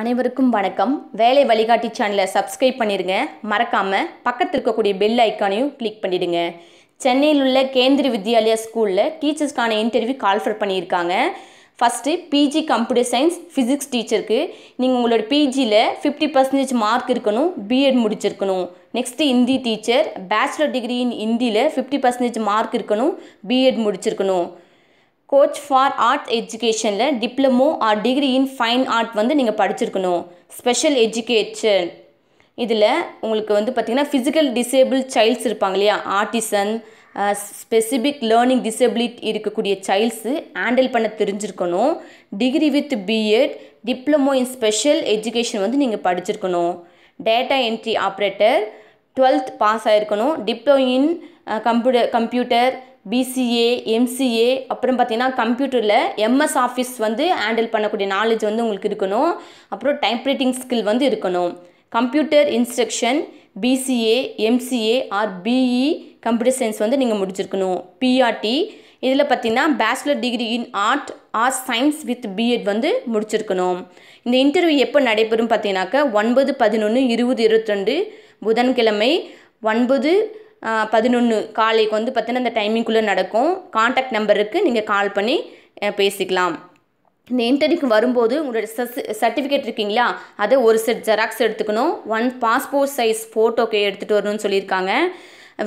அனைவருக்கும் வணக்கம் வேலை வழிகாட்டி சேனலை சப்ஸ்கிரைப் பண்ணிடுங்க மறக்காமல் பக்கத்தில் இருக்கக்கூடிய பெல் ஐக்கானையும் கிளிக் பண்ணிடுங்க சென்னையில் உள்ள கேந்திர வித்யாலயா ஸ்கூலில் டீச்சர்ஸ்க்கான இன்டர்வியூ கால்ஃபர் பண்ணியிருக்காங்க first PG computer science physics டீச்சருக்கு நீங்கள் உங்களோட பிஜியில் ஃபிஃப்டி பர்சன்டேஜ் மார்க் இருக்கணும் பிஎட் முடிச்சிருக்கணும் next Hindi teacher bachelor degree in ஹிந்தியில் ஃபிஃப்டி பர்சன்டேஜ் மார்க் இருக்கணும் பிஎட் முடிச்சிருக்கணும் கோச் ஃபார் ஆர்ட்ஸ் எஜுகேஷனில் diploma or degree in fine art வந்து நீங்கள் படிச்சிருக்கணும் ஸ்பெஷல் எஜுகேஷன் இதில் உங்களுக்கு வந்து பார்த்திங்கன்னா ஃபிசிக்கல் டிசேபிள் சைல்ட்ஸ் இருப்பாங்க இல்லையா ஆர்டிசன் ஸ்பெசிஃபிக் லேர்னிங் டிசபிலிட்டி இருக்கக்கூடிய சைல்ட்ஸு ஹேண்டில் பண்ண தெரிஞ்சிருக்கணும் degree with BEd diploma in special education வந்து நீங்கள் படிச்சிருக்கணும் data entry operator twelfth pass ஆகிருக்கணும் diploma in computer computer BCA MCA அப்புறம் பார்த்திங்கன்னா கம்ப்யூட்டரில் எம்எஸ் ஆஃபீஸ் வந்து ஹேண்டில் பண்ணக்கூடிய நாலேஜ் வந்து உங்களுக்கு இருக்கணும் அப்புறம் டைப்ரைட்டிங் ஸ்கில் வந்து இருக்கணும் computer instruction BCA MCA or BE computer science வந்து நீங்கள் முடிச்சிருக்கணும் பிஆர்டி e இதில் பார்த்தீங்கன்னா bachelor degree in art or science with BEd வந்து முடிச்சிருக்கணும் இந்த இன்டர்வியூ எப்போ நடைபெறும் பார்த்தீங்கன்னாக்கா ஒன்பது பதினொன்று இருபது இருபத்திரெண்டு புதன்கிழமை ஒன்பது பதினொன்று காலைக்கு வந்து பார்த்தீங்கன்னா அந்த டைமிங்குள்ளே நடக்கும் காண்டாக்ட் நம்பருக்கு நீங்கள் கால் பண்ணி பேசிக்கலாம் இந்த இன்டர்வியூக்கு வரும்போது உங்களோட சர்டிஃபிகேட் இருக்கீங்களா அதை ஒரு செட் ஜெராக்ஸ் எடுத்துக்கணும் ஒன் பாஸ்போர்ட் சைஸ் ஃபோட்டோக்கு எடுத்துகிட்டு வரணும்னு சொல்லியிருக்காங்க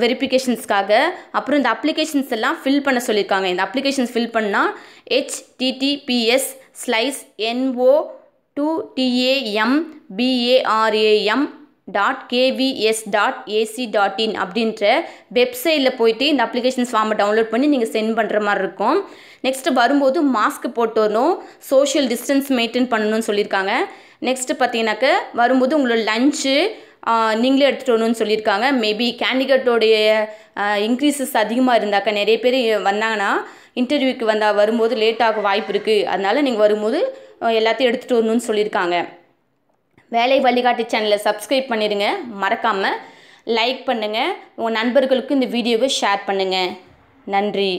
வெரிஃபிகேஷன்ஸ்க்காக அப்புறம் இந்த அப்ளிகேஷன்ஸ் எல்லாம் ஃபில் பண்ண சொல்லியிருக்காங்க இந்த அப்ளிகேஷன்ஸ் ஃபில் பண்ணால் HTTPS slash NO two DAM PARAM dot KVS dot AC dot in அப்படின்ற வெப்சைட்டில் போயிட்டு இந்த அப்ளிகேஷன்ஸ் ஃபார்மை டவுன்லோட் பண்ணி நீங்கள் சென்ட் பண்ணுற மாதிரி இருக்கும் நெக்ஸ்ட்டு வரும்போது மாஸ்க் போட்டு வரணும் சோஷியல் டிஸ்டன்ஸ் மெயின்டைன் பண்ணணும்னு சொல்லியிருக்காங்க நெக்ஸ்ட்டு பார்த்தீங்கன்னாக்க வரும்போது உங்களோட லஞ்சு நீங்களே எடுத்துகிட்டு வரணும்னு சொல்லியிருக்காங்க மேபி கேண்டிடேட்டோடைய இன்க்ரீசஸ் அதிகமாக இருந்தாக்கா நிறைய பேர் வந்தாங்கன்னா இன்டர்வியூக்கு வந்தால் வரும்போது லேட் ஆக வாய்ப்பு இருக்குது அதனால் நீங்கள் வரும்போது எல்லாத்தையும் எடுத்துகிட்டு வரணும்னு சொல்லியிருக்காங்க வேலை வழிகாட்டி சேனலை சப்ஸ்கிரைப் பண்ணிடுங்க மறக்காமல் லைக் பண்ணுங்கள் உங்கள் நண்பர்களுக்கு இந்த வீடியோவை ஷேர் பண்ணுங்கள் நன்றி